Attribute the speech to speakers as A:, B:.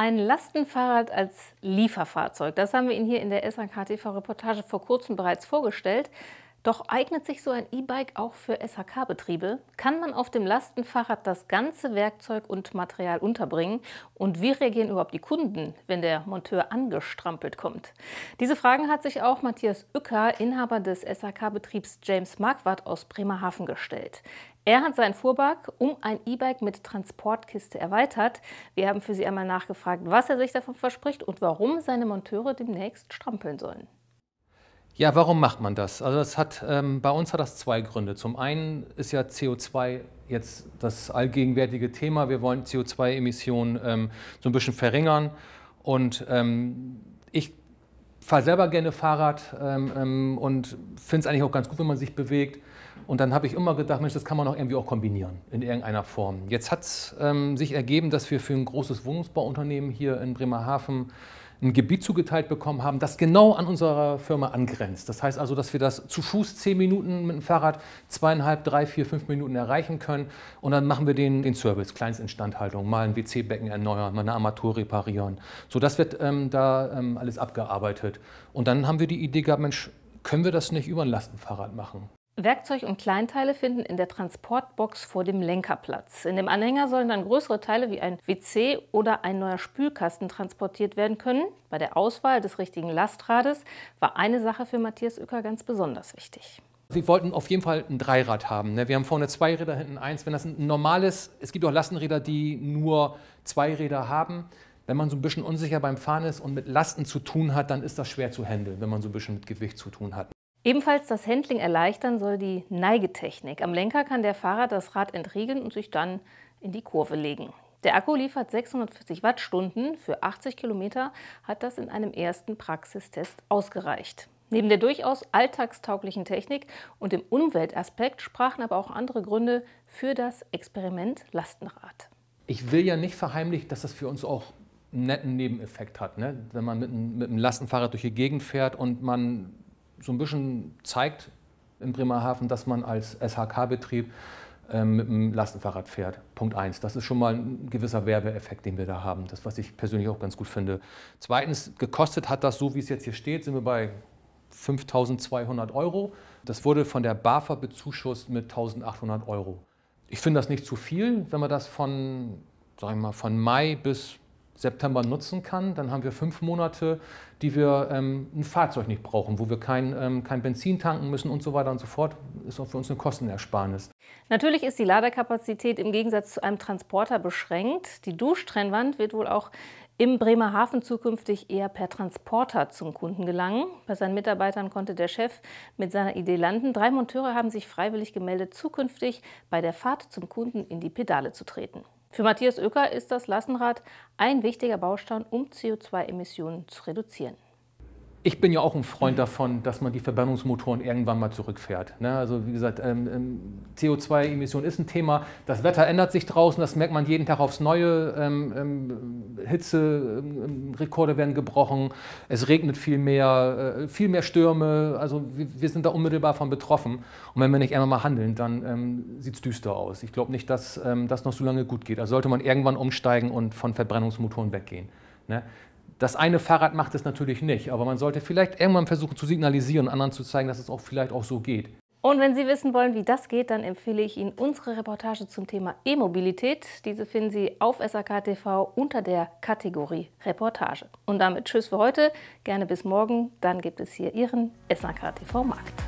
A: ein Lastenfahrrad als Lieferfahrzeug. Das haben wir Ihnen hier in der SRK tv reportage vor kurzem bereits vorgestellt. Doch eignet sich so ein E-Bike auch für SHK-Betriebe? Kann man auf dem Lastenfahrrad das ganze Werkzeug und Material unterbringen? Und wie reagieren überhaupt die Kunden, wenn der Monteur angestrampelt kommt? Diese Fragen hat sich auch Matthias Uecker, Inhaber des SHK-Betriebs James Marquardt aus Bremerhaven gestellt. Er hat seinen Fuhrpark um ein E-Bike mit Transportkiste erweitert. Wir haben für Sie einmal nachgefragt, was er sich davon verspricht und warum seine Monteure demnächst strampeln sollen.
B: Ja, warum macht man das? Also das hat, ähm, bei uns hat das zwei Gründe. Zum einen ist ja CO2 jetzt das allgegenwärtige Thema. Wir wollen CO2-Emissionen ähm, so ein bisschen verringern. Und ähm, ich fahre selber gerne Fahrrad ähm, ähm, und finde es eigentlich auch ganz gut, wenn man sich bewegt. Und dann habe ich immer gedacht, Mensch, das kann man auch irgendwie auch kombinieren in irgendeiner Form. Jetzt hat es ähm, sich ergeben, dass wir für ein großes Wohnungsbauunternehmen hier in Bremerhaven ein Gebiet zugeteilt bekommen haben, das genau an unserer Firma angrenzt. Das heißt also, dass wir das zu Fuß zehn Minuten mit dem Fahrrad, zweieinhalb, drei, vier, fünf Minuten erreichen können. Und dann machen wir den, den Service, Kleinstinstandhaltung, mal ein WC-Becken erneuern, mal eine Armatur reparieren. So, das wird ähm, da ähm, alles abgearbeitet. Und dann haben wir die Idee gehabt, Mensch, können wir das nicht über ein Lastenfahrrad machen?
A: Werkzeug und Kleinteile finden in der Transportbox vor dem Lenker Platz. In dem Anhänger sollen dann größere Teile wie ein WC oder ein neuer Spülkasten transportiert werden können. Bei der Auswahl des richtigen Lastrades war eine Sache für Matthias Uecker ganz besonders wichtig.
B: Wir wollten auf jeden Fall ein Dreirad haben. Ne? Wir haben vorne zwei Räder, hinten eins. Wenn das ein normales, es gibt auch Lastenräder, die nur zwei Räder haben. Wenn man so ein bisschen unsicher beim Fahren ist und mit Lasten zu tun hat, dann ist das schwer zu handeln, wenn man so ein bisschen mit Gewicht zu tun hat.
A: Ebenfalls das Handling erleichtern soll die Neigetechnik. Am Lenker kann der Fahrer das Rad entriegeln und sich dann in die Kurve legen. Der Akku liefert 640 Wattstunden. Für 80 Kilometer hat das in einem ersten Praxistest ausgereicht. Neben der durchaus alltagstauglichen Technik und dem Umweltaspekt sprachen aber auch andere Gründe für das Experiment Lastenrad.
B: Ich will ja nicht verheimlichen, dass das für uns auch einen netten Nebeneffekt hat. Ne? Wenn man mit, mit einem Lastenfahrrad durch die Gegend fährt und man so ein bisschen zeigt in Bremerhaven, dass man als SHK-Betrieb ähm, mit dem Lastenfahrrad fährt. Punkt eins. Das ist schon mal ein gewisser Werbeeffekt, den wir da haben. Das, was ich persönlich auch ganz gut finde. Zweitens, gekostet hat das so, wie es jetzt hier steht, sind wir bei 5.200 Euro. Das wurde von der BAFA bezuschusst mit 1.800 Euro. Ich finde das nicht zu viel, wenn man das von, sagen wir mal, von Mai bis September nutzen kann, dann haben wir fünf Monate, die wir ähm, ein Fahrzeug nicht brauchen, wo wir kein, ähm, kein Benzin tanken müssen und so weiter und so fort. Ist auch für uns eine Kostenersparnis.
A: Natürlich ist die Ladekapazität im Gegensatz zu einem Transporter beschränkt. Die Duschtrennwand wird wohl auch im Bremerhaven zukünftig eher per Transporter zum Kunden gelangen. Bei seinen Mitarbeitern konnte der Chef mit seiner Idee landen. Drei Monteure haben sich freiwillig gemeldet, zukünftig bei der Fahrt zum Kunden in die Pedale zu treten. Für Matthias Oecker ist das Lassenrad ein wichtiger Baustein, um CO2-Emissionen zu reduzieren
B: ich bin ja auch ein Freund davon, dass man die Verbrennungsmotoren irgendwann mal zurückfährt. Ne? Also wie gesagt, ähm, ähm, CO2-Emission ist ein Thema. Das Wetter ändert sich draußen, das merkt man jeden Tag aufs Neue. Ähm, Hitze-Rekorde werden gebrochen, es regnet viel mehr, äh, viel mehr Stürme. Also wir, sind da unmittelbar von betroffen. Und wenn wir nicht einmal mal handeln, dann sieht es düster aus. Ich glaube nicht, dass das noch so lange gut geht. Also sollte man irgendwann umsteigen und von Verbrennungsmotoren weggehen. Ne? Das eine Fahrrad macht es natürlich nicht, aber man sollte vielleicht irgendwann versuchen zu signalisieren und anderen zu zeigen, dass es auch vielleicht auch so geht.
A: Und wenn Sie wissen wollen, wie das geht, dann empfehle ich Ihnen unsere Reportage zum Thema E-Mobilität. Diese finden Sie auf SAK TV unter der Kategorie Reportage. Und damit Tschüss für heute, gerne bis morgen, dann gibt es hier Ihren SAK TV Markt.